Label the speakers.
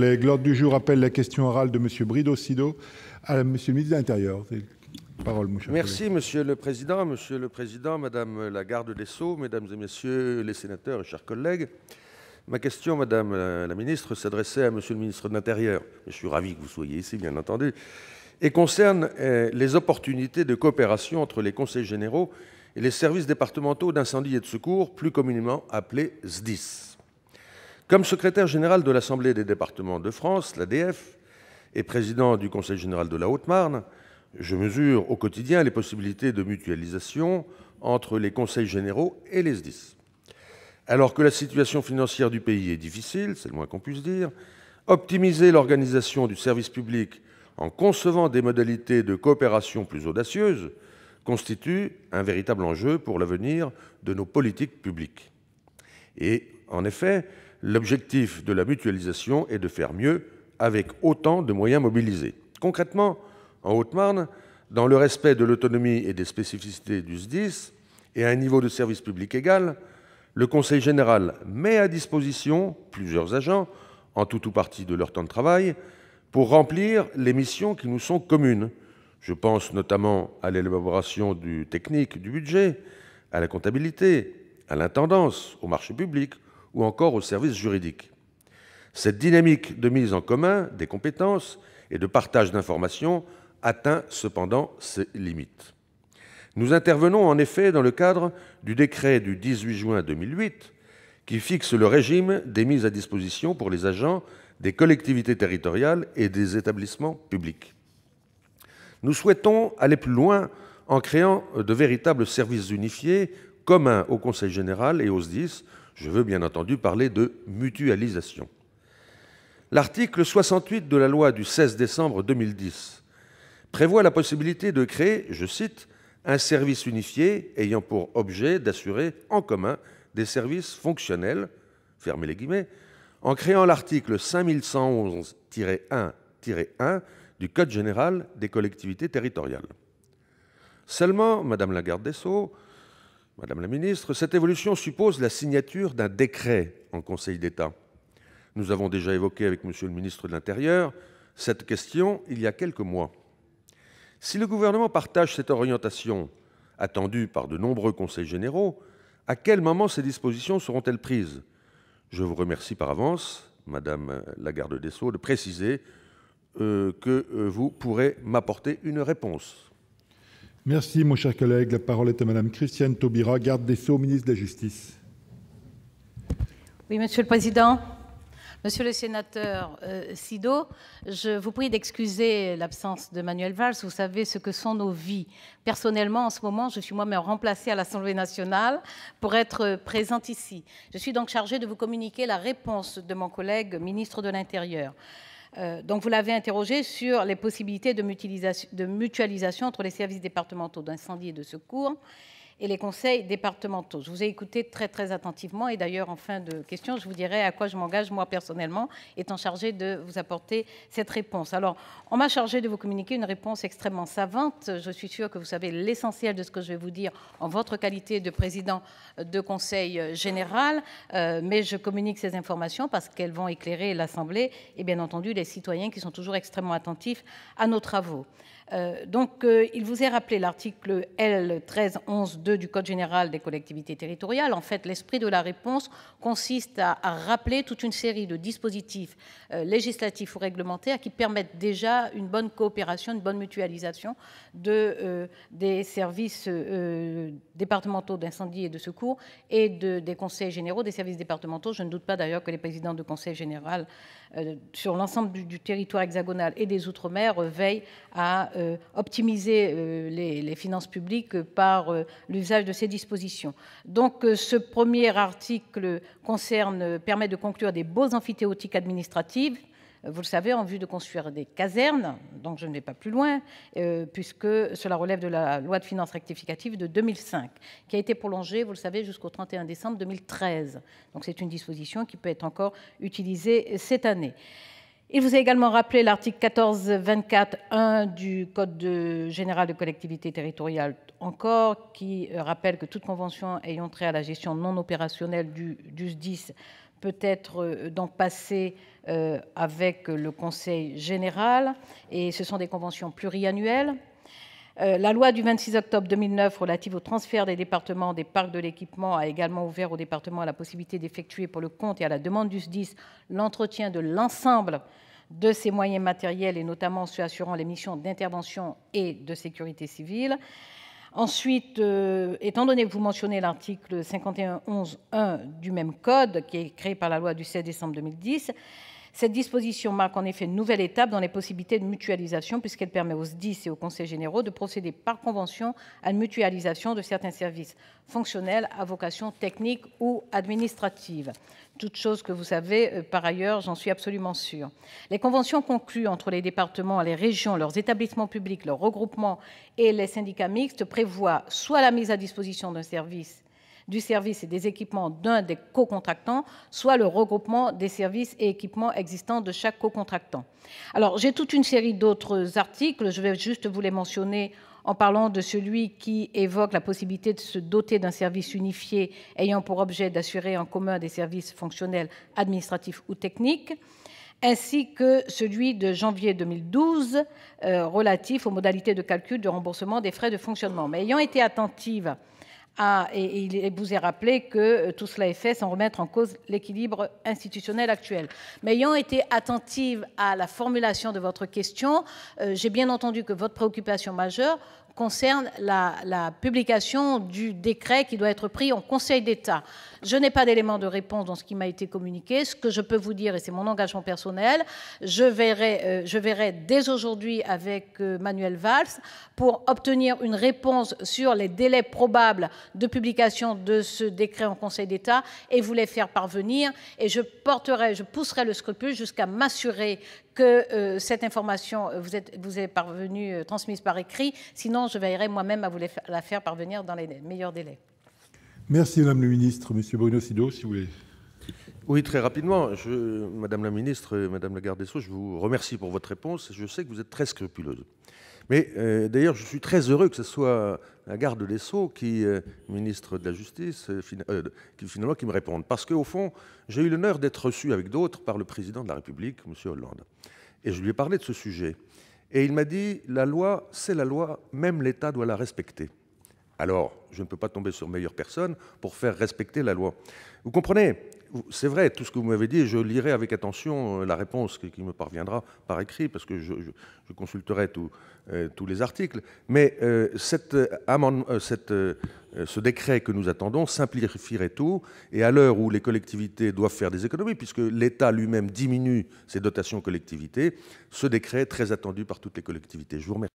Speaker 1: L'ordre du jour appelle la question orale de M. Brido Sido à M. le ministre de l'Intérieur. Parole, Merci, Monsieur le Président, Monsieur le Président, Madame la Garde des Sceaux, Mesdames et Messieurs les sénateurs et chers collègues. Ma question, Madame la Ministre, s'adressait à Monsieur le Ministre de l'Intérieur. Je suis ravi que vous soyez ici, bien entendu, et concerne euh, les opportunités de coopération entre les conseils généraux et les services départementaux d'incendie et de secours, plus communément appelés SDIS. Comme secrétaire général de l'Assemblée des départements de France, l'ADF, et président du Conseil général de la Haute-Marne, je mesure au quotidien les possibilités de mutualisation entre les conseils généraux et les SDIS. Alors que la situation financière du pays est difficile, c'est le moins qu'on puisse dire, optimiser l'organisation du service public en concevant des modalités de coopération plus audacieuses constitue un véritable enjeu pour l'avenir de nos politiques publiques. Et en effet, L'objectif de la mutualisation est de faire mieux avec autant de moyens mobilisés. Concrètement, en Haute-Marne, dans le respect de l'autonomie et des spécificités du SDIS et à un niveau de service public égal, le Conseil général met à disposition plusieurs agents, en tout ou partie de leur temps de travail, pour remplir les missions qui nous sont communes. Je pense notamment à l'élaboration du technique du budget, à la comptabilité, à l'intendance, au marché public, ou encore aux services juridiques. Cette dynamique de mise en commun des compétences et de partage d'informations atteint cependant ses limites. Nous intervenons en effet dans le cadre du décret du 18 juin 2008 qui fixe le régime des mises à disposition pour les agents des collectivités territoriales et des établissements publics. Nous souhaitons aller plus loin en créant de véritables services unifiés communs au Conseil général et aux 10, je veux bien entendu parler de mutualisation. L'article 68 de la loi du 16 décembre 2010 prévoit la possibilité de créer, je cite, un service unifié ayant pour objet d'assurer en commun des services fonctionnels, fermez les guillemets, en créant l'article 5111-1-1 du Code général des collectivités territoriales. Seulement, Madame la garde des Sceaux, Madame la Ministre, cette évolution suppose la signature d'un décret en Conseil d'État. Nous avons déjà évoqué avec Monsieur le ministre de l'Intérieur cette question il y a quelques mois. Si le gouvernement partage cette orientation attendue par de nombreux conseils généraux, à quel moment ces dispositions seront-elles prises Je vous remercie par avance, Madame la garde des Sceaux, de préciser euh, que euh, vous pourrez m'apporter une réponse. Merci, mon cher collègue. La parole est à Madame Christiane Taubira, garde des Sceaux, ministre de la Justice.
Speaker 2: Oui, Monsieur le Président. Monsieur le sénateur euh, Sido, je vous prie d'excuser l'absence de Manuel Valls. Vous savez ce que sont nos vies. Personnellement, en ce moment, je suis moi-même remplacée à l'Assemblée nationale pour être présente ici. Je suis donc chargée de vous communiquer la réponse de mon collègue ministre de l'Intérieur. Euh, donc vous l'avez interrogé sur les possibilités de mutualisation, entre les services départementaux d'incendie et de secours et les conseils départementaux. Je vous ai écouté très très attentivement et d'ailleurs en fin de question, je vous dirai à quoi je m'engage moi personnellement, étant chargé de vous apporter cette réponse. Alors, on m'a chargé de vous communiquer une réponse extrêmement savante. Je suis sûre que vous savez l'essentiel de ce que je vais vous dire en votre qualité de président de conseil général, euh, mais je communique ces informations parce qu'elles vont éclairer l'Assemblée et bien entendu les citoyens qui sont toujours extrêmement attentifs à nos travaux. Euh, donc, euh, il vous est rappelé l'article l 13112 2 du Code général des collectivités territoriales. En fait, l'esprit de la réponse consiste à, rappeler toute une série de dispositifs euh, législatifs ou réglementaires qui permettent déjà une bonne coopération, une bonne mutualisation des services départementaux d'incendie et de secours et des conseils généraux des services départementaux. Je ne doute pas d'ailleurs que les présidents de conseils généraux sur l'ensemble du, territoire hexagonal et des Outre-mer veillent à euh, optimiser euh, les, finances publiques par euh, l'usage de ces dispositions. Donc ce premier article concerne, permet de conclure des beaux amphithéotiques administratives vous le savez, en vue de construire des casernes, donc je ne vais pas plus loin, puisque cela relève de la loi de finances rectificative de 2005, qui a été prolongée, vous le savez, jusqu'au 31 décembre 2013. Donc c'est une disposition qui peut être encore utilisée cette année. Il vous a également rappelé l'article 14.24.1 du Code général de collectivité territoriale encore, qui euh, rappelle que toute convention ayant trait à la gestion non opérationnelle du, SDIS peut être euh, donc passée euh, avec le Conseil général. Et ce sont des conventions pluriannuelles euh, la loi du 26 octobre 2009 relative au transfert des départements des parcs de l'équipement a également ouvert aux départements la possibilité d'effectuer pour le compte et à la demande du SDIS l'entretien de l'ensemble de ces moyens matériels et notamment ceux assurant les missions d'intervention et de sécurité civile. Ensuite, euh, étant donné que vous mentionnez l'article 51.11.1 du même code, qui est créé par la loi du 16 décembre 2010, cette disposition marque en effet une nouvelle étape dans les possibilités de mutualisation puisqu'elle permet aux SDIS et aux conseils généraux de procéder par convention à une mutualisation de certains services fonctionnels à vocation technique ou administrative. Toute chose que vous savez euh, par ailleurs, j'en suis absolument sûre. Les conventions conclues entre les départements, les régions, leurs établissements publics, leurs regroupements et les syndicats mixtes prévoient soit la mise à disposition d'un service du service et des équipements d'un des co-contractants, soit le regroupement des services et équipements existants de chaque co-contractant. Alors, j'ai toute une série d'autres articles, je vais juste vous les mentionner en parlant de celui qui évoque la possibilité de se doter d'un service unifié ayant pour objet d'assurer en commun des services fonctionnels, administratifs ou techniques, ainsi que celui de janvier 2012 euh, relatif aux modalités de calcul de remboursement des frais de fonctionnement. Mais ayant été attentive ah, et, il vous est rappelé que euh, tout cela est fait sans remettre en cause l'équilibre institutionnel actuel. Mais ayant été attentive à la formulation de votre question, euh, j'ai bien entendu que votre préoccupation majeure concerne la, publication du décret qui doit être pris en Conseil d'État. Je n'ai pas d'éléments de réponse dans ce qui m'a été communiqué. Ce que je peux vous dire, et c'est mon engagement personnel, je verrai, euh, je verrai dès aujourd'hui avec Manuel Valls pour obtenir une réponse sur les délais probables de publication de ce décret en Conseil d'État et vous les faire parvenir. Et je porterai, je pousserai le scrupule jusqu'à m'assurer que euh, cette information euh, vous, est parvenue, euh, transmise par écrit. Sinon, je veillerai moi-même à vous la faire parvenir dans les meilleurs délais.
Speaker 1: Merci, Madame le Ministre. Monsieur Bruno Sido, si vous voulez. Oui, très rapidement. Madame la Ministre, Madame la Garde des Sceaux, je vous remercie pour votre réponse. Je sais que vous êtes très scrupuleuse. Mais euh, d'ailleurs, je suis très heureux que ce soit la garde des Sceaux qui, euh, ministre de la Justice, euh, qui finalement qui me réponde. Parce qu'au fond, j'ai eu l'honneur d'être reçu avec d'autres par le président de la République, M. Hollande. Et je lui ai parlé de ce sujet. Et il m'a dit, la loi, c'est la loi, même l'État doit la respecter. Alors, je ne peux pas tomber sur meilleure personne pour faire respecter la loi. Vous comprenez, c'est vrai, tout ce que vous m'avez dit, je lirai avec attention euh, la réponse qui me parviendra par écrit, parce que je, consulterai euh, tous les articles. Mais euh, ce décret que nous attendons simplifierait tout, et à l'heure où les collectivités doivent faire des économies, puisque l'État lui-même diminue ses dotations collectivités, ce décret est très attendu par toutes les collectivités. Je vous remercie.